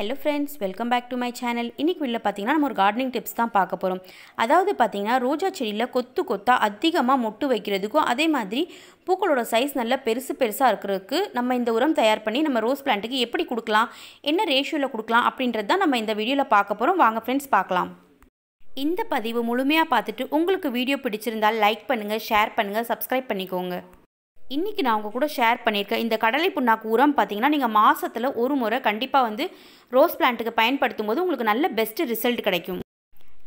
hello friends welcome back to my channel இன்றைக்கி வீட்டில் பார்த்தீங்கன்னா நம்ம ஒரு கார்டனிங் டிப்ஸ் தான் பார்க்க போகிறோம் அதாவது பார்த்தீங்கன்னா ரோஜா செடியில் கொத்து கொத்தாக அதிகமாக மொட்டு வைக்கிறதுக்கும் அதே மாதிரி பூக்களோட சைஸ் நல்லா பெருசு பெருசாக இருக்கிறதுக்கு நம்ம இந்த உரம் தயார் பண்ணி நம்ம ரோஸ் பிளான்ட்டுக்கு எப்படி கொடுக்கலாம் என்ன ரேஷியோவில் கொடுக்கலாம் அப்படின்றது தான் நம்ம இந்த வீடியோவில் பார்க்க போகிறோம் வாங்க ஃப்ரெண்ட்ஸ் பார்க்கலாம் இந்த பதிவு முழுமையாக பார்த்துட்டு உங்களுக்கு வீடியோ பிடிச்சிருந்தால் லைக் பண்ணுங்கள் ஷேர் பண்ணுங்கள் சப்ஸ்கிரைப் பண்ணிக்கோங்க இன்றைக்கி நான் உங்கள் கூட ஷேர் பண்ணியிருக்கேன் இந்த கடலை புண்ணாக்கு உரம் பார்த்திங்கன்னா நீங்கள் மாதத்தில் ஒரு முறை கண்டிப்பாக வந்து ரோஸ் பிளான்ட்டுக்கு பயன்படுத்தும் போது உங்களுக்கு நல்ல பெஸ்ட்டு ரிசல்ட் கிடைக்கும்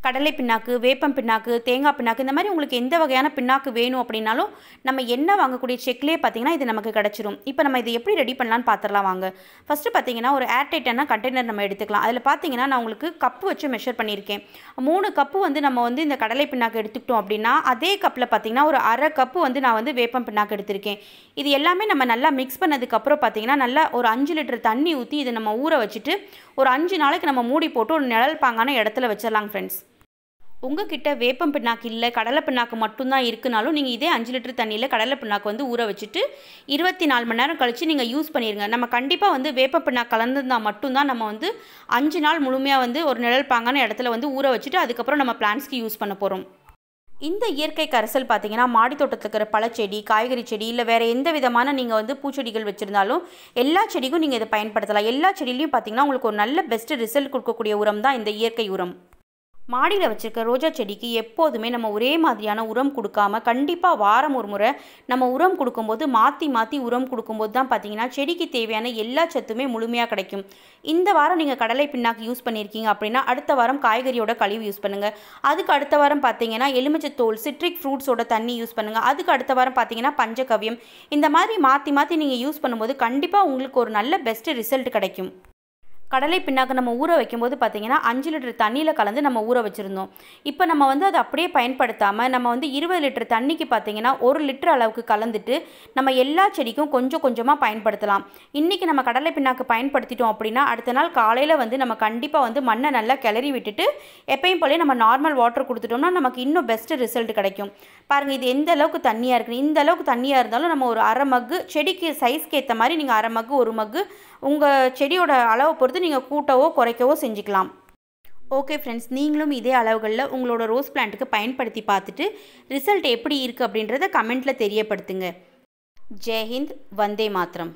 கடலை பின்னாக்கு வேப்பம் பின்னாக்கு தேங்காய் பின்னாக்கு இந்த மாதிரி உங்களுக்கு எந்த வகையான பின்னாக்கு வேணும் அப்படின்னாலும் நம்ம என்ன வாங்கக்கூடிய செக்லேயே பார்த்தீங்கன்னா இது நமக்கு கிடச்சிரும் இப்போ நம்ம இதை எப்படி ரெடி பண்ணலான்னு பார்த்துடலாம் வாங்க ஃபஸ்ட்டு பார்த்தீங்கன்னா ஒரு ஏர்டைட்டான கண்டெய்னர் நம்ம எடுத்துக்கலாம் அதில் பார்த்தீங்கன்னா நான் உங்களுக்கு கப்பு வச்சு மெஷர் பண்ணியிருக்கேன் மூணு கப்பு வந்து நம்ம வந்து இந்த கடலை பின்னாக்கு எடுத்துக்கிட்டோம் அப்படின்னா அதே கப்பில் பார்த்தீங்கன்னா ஒரு அரை கப்பு வந்து நான் வந்து வேப்பம் பின்னாக்கு எடுத்திருக்கேன் இது எல்லாமே நம்ம நல்லா மிக்ஸ் பண்ணதுக்கப்புறம் பார்த்தீங்கன்னா நல்லா ஒரு அஞ்சு லிட்டர் தண்ணி ஊற்றி இதை நம்ம ஊற வச்சுட்டு ஒரு அஞ்சு நாளைக்கு நம்ம மூடி போட்டு ஒரு நிழல் பாங்கான இடத்துல வச்சிடலாம் ஃப்ரெண்ட்ஸ் உங்ககிட்ட வேப்பம் பிண்ணாக்கு இல்லை கடலை பிண்ணாக்கு மட்டும்தான் இருக்குனாலும் நீங்கள் இதே அஞ்சு லிட்டர் தண்ணியில் கடலை பிண்ணாக்கு வந்து ஊற வச்சுட்டு இருபத்தி நாலு மணி நேரம் கழித்து நீங்கள் யூஸ் பண்ணிடுங்க நம்ம கண்டிப்பாக வந்து வேப்ப பிண்ணாக்கு கலந்துருந்தால் மட்டும்தான் நம்ம வந்து அஞ்சு நாள் முழுமையாக வந்து ஒரு நிழல் பாங்கான இடத்துல வந்து ஊற வச்சுட்டு அதுக்கப்புறம் நம்ம பிளான்ஸ்க்கு யூஸ் பண்ண போகிறோம் இந்த இயற்கை கரைசல் பார்த்தீங்கன்னா மாடி தோட்டத்தில் இருக்கிற பழச்செடி காய்கறி செடி இல்லை வேறு எந்த விதமான நீங்கள் வந்து பூச்செடிகள் வச்சுருந்தாலும் எல்லா செடிக்கும் நீங்கள் இதை பயன்படுத்தலாம் எல்லா செடியிலையும் பார்த்தீங்கன்னா உங்களுக்கு ஒரு நல்ல பெஸ்ட்டு ரிசல்ட் கொடுக்கக்கூடிய உரம் தான் இந்த இயற்கை உரம் மாடியில் வச்சுருக்க ரோஜா செடிக்கு எப்போதுமே நம்ம ஒரே மாதிரியான உரம் கொடுக்காம கண்டிப்பாக வாரம் ஒரு முறை நம்ம உரம் கொடுக்கும்போது மாற்றி மாற்றி உரம் கொடுக்கும்போது தான் பார்த்தீங்கன்னா செடிக்கு தேவையான எல்லா சத்துமே முழுமையாக கிடைக்கும் இந்த வாரம் நீங்கள் கடலை பின்னாக்கு யூஸ் பண்ணியிருக்கீங்க அப்படின்னா அடுத்த வாரம் காய்கறியோட கழிவு யூஸ் பண்ணுங்கள் அதுக்கு அடுத்த வாரம் பார்த்தீங்கன்னா எலுமிச்சை தோல் சிட்ரிக் ஃப்ரூட்ஸோட தண்ணி யூஸ் பண்ணுங்கள் அதுக்கு அடுத்த வாரம் பார்த்தீங்கன்னா பஞ்சகவ்யம் இந்த மாதிரி மாற்றி மாற்றி நீங்கள் யூஸ் பண்ணும்போது கண்டிப்பாக உங்களுக்கு ஒரு நல்ல பெஸ்ட்டு ரிசல்ட் கிடைக்கும் கடலை பின்னாக்கு நம்ம ஊற வைக்கும்போது பார்த்திங்கன்னா அஞ்சு லிட்டர் தண்ணியில் கலந்து நம்ம ஊற வச்சுருந்தோம் இப்போ நம்ம வந்து அதை அப்படியே பயன்படுத்தாமல் நம்ம வந்து இருபது லிட்டர் தண்ணிக்கு பார்த்திங்கன்னா ஒரு லிட்டர் அளவுக்கு கலந்துட்டு நம்ம எல்லா செடிக்கும் கொஞ்சம் கொஞ்சமாக பயன்படுத்தலாம் இன்றைக்கி நம்ம கடலை பின்னாக்கு பயன்படுத்திட்டோம் அப்படின்னா அடுத்த நாள் காலையில் வந்து நம்ம கண்டிப்பாக வந்து மண்ணை நல்லா கிளறி விட்டுட்டு எப்பயும் போலே நம்ம நார்மல் வாட்டர் கொடுத்துட்டோம்னா நமக்கு இன்னும் பெஸ்ட்டு ரிசல்ட் கிடைக்கும் பாருங்கள் இது எந்த அளவுக்கு தண்ணியாக இருக்குது இந்த அளவுக்கு தண்ணியாக இருந்தாலும் நம்ம ஒரு அரை மக்கு செடிக்கு சைஸ்க்கு ஏற்ற மாதிரி நீங்கள் அரை மக்கு ஒரு மக்கு உங்கள் செடியோட அளவை பொறுத்து நீங்கள் கூட்டவோ குறைக்கவோ செஞ்சுக்கலாம் ஓகே ஃப்ரெண்ட்ஸ் நீங்களும் இதே அளவுகளில் உங்களோட ரோஸ் பிளான்ட்டுக்கு பயன்படுத்தி பார்த்துட்டு ரிசல்ட் எப்படி இருக்குது அப்படின்றத கமெண்ட்டில் தெரியப்படுத்துங்க ஜெய்ஹிந்த் வந்தே மாத்திரம்